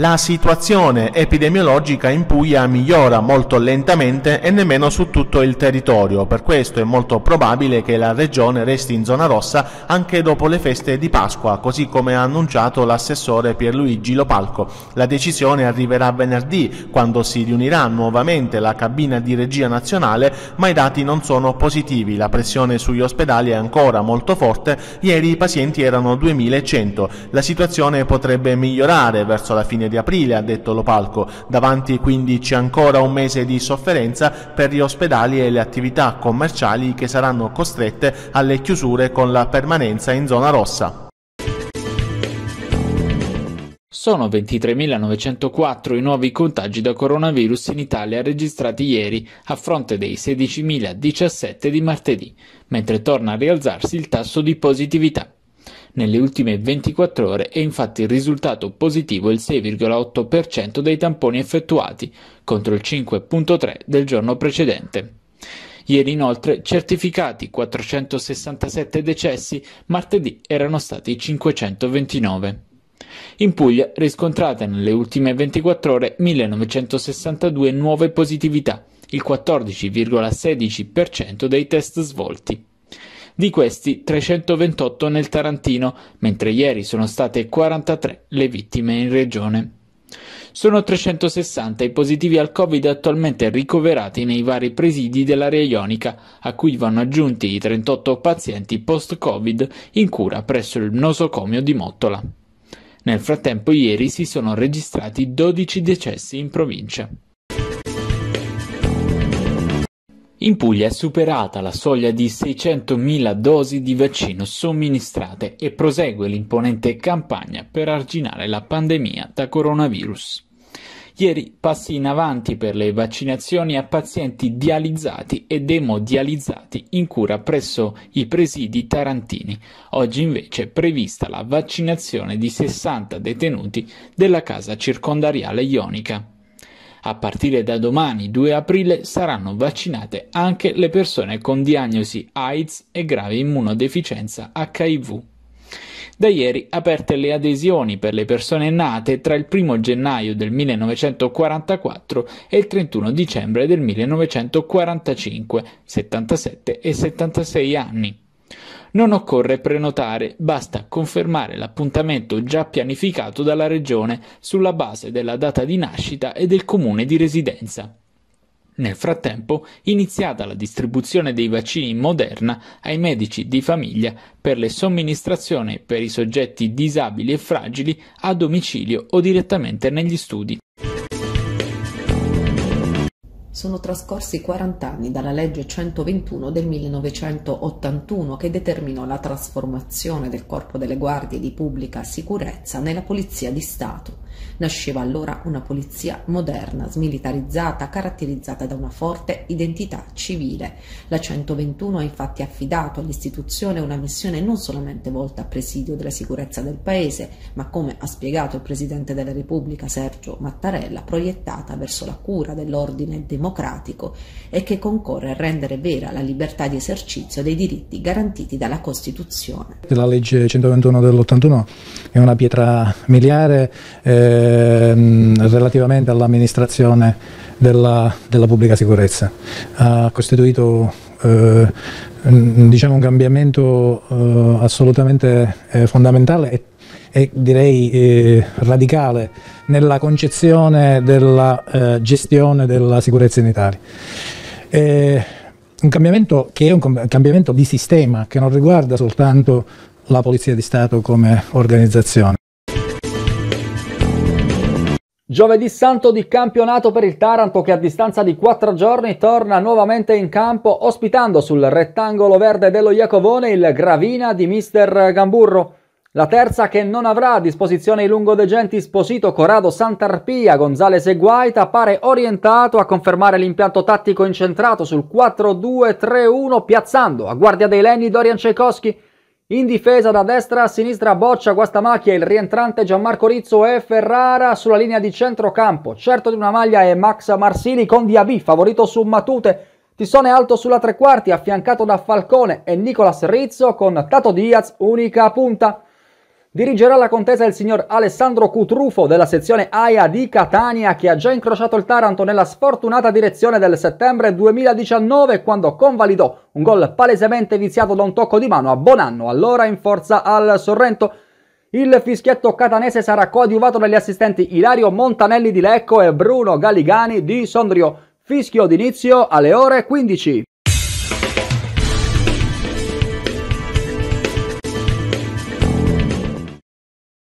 La situazione epidemiologica in Puglia migliora molto lentamente e nemmeno su tutto il territorio, per questo è molto probabile che la regione resti in zona rossa anche dopo le feste di Pasqua, così come ha annunciato l'assessore Pierluigi Lopalco. La decisione arriverà venerdì, quando si riunirà nuovamente la cabina di regia nazionale, ma i dati non sono positivi, la pressione sugli ospedali è ancora molto forte, ieri i pazienti erano 2100, la situazione potrebbe migliorare verso la fine di aprile, ha detto Lopalco. Davanti quindi c'è ancora un mese di sofferenza per gli ospedali e le attività commerciali che saranno costrette alle chiusure con la permanenza in zona rossa. Sono 23.904 i nuovi contagi da coronavirus in Italia registrati ieri a fronte dei 16.017 di martedì, mentre torna a rialzarsi il tasso di positività. Nelle ultime 24 ore è infatti risultato positivo il 6,8 dei tamponi effettuati, contro il 5,3 del giorno precedente. Ieri inoltre certificati 467 decessi, martedì erano stati 529. In Puglia riscontrate nelle ultime 24 ore 1962 nuove positività, il 14,16% dei test svolti di questi 328 nel Tarantino, mentre ieri sono state 43 le vittime in regione. Sono 360 i positivi al Covid attualmente ricoverati nei vari presidi dell'area ionica, a cui vanno aggiunti i 38 pazienti post-Covid in cura presso il nosocomio di Mottola. Nel frattempo ieri si sono registrati 12 decessi in provincia. In Puglia è superata la soglia di 600.000 dosi di vaccino somministrate e prosegue l'imponente campagna per arginare la pandemia da coronavirus. Ieri passi in avanti per le vaccinazioni a pazienti dializzati ed emodializzati in cura presso i presidi tarantini. Oggi invece è prevista la vaccinazione di 60 detenuti della casa circondariale ionica. A partire da domani 2 aprile saranno vaccinate anche le persone con diagnosi AIDS e grave immunodeficienza HIV. Da ieri aperte le adesioni per le persone nate tra il 1 gennaio del 1944 e il 31 dicembre del 1945, 77 e 76 anni. Non occorre prenotare, basta confermare l'appuntamento già pianificato dalla Regione sulla base della data di nascita e del comune di residenza. Nel frattempo, iniziata la distribuzione dei vaccini Moderna ai medici di famiglia per le somministrazioni per i soggetti disabili e fragili a domicilio o direttamente negli studi. Sono trascorsi 40 anni dalla legge 121 del 1981 che determinò la trasformazione del corpo delle guardie di pubblica sicurezza nella Polizia di Stato Nasceva allora una polizia moderna, smilitarizzata, caratterizzata da una forte identità civile. La 121 ha infatti affidato all'istituzione una missione non solamente volta a presidio della sicurezza del Paese, ma come ha spiegato il Presidente della Repubblica Sergio Mattarella, proiettata verso la cura dell'ordine democratico e che concorre a rendere vera la libertà di esercizio dei diritti garantiti dalla Costituzione. La legge 121 dell'81 è una pietra miliare. Eh, ehm, relativamente all'amministrazione della, della, pubblica sicurezza. Ha costituito eh, diciamo un cambiamento eh, assolutamente eh, fondamentale e, e direi eh, radicale nella concezione della eh, gestione della sicurezza in Italia. Eh, un cambiamento che è un cambiamento di sistema, che non riguarda soltanto la Polizia di Stato come organizzazione. Giovedì santo di campionato per il Taranto che a distanza di quattro giorni torna nuovamente in campo ospitando sul rettangolo verde dello Iacovone il Gravina di mister Gamburro. La terza che non avrà a disposizione i degenti Sposito, Corrado, Santarpia, Gonzales e Guaita pare orientato a confermare l'impianto tattico incentrato sul 4-2-3-1 piazzando a guardia dei Lenni Dorian Cecoschi in difesa da destra a sinistra Boccia, Guastamacchia, il rientrante Gianmarco Rizzo e Ferrara sulla linea di centrocampo. Certo di una maglia è Max Marsili con Diaby, favorito su Matute. Tissone alto sulla tre quarti, affiancato da Falcone e Nicolas Rizzo con Tato Diaz, unica punta. Dirigerà la contesa il signor Alessandro Cutrufo della sezione AIA di Catania che ha già incrociato il Taranto nella sfortunata direzione del settembre 2019 quando convalidò un gol palesemente viziato da un tocco di mano a Bonanno, allora in forza al Sorrento. Il fischietto catanese sarà coadiuvato dagli assistenti Ilario Montanelli di Lecco e Bruno Galigani di Sondrio. Fischio d'inizio alle ore 15.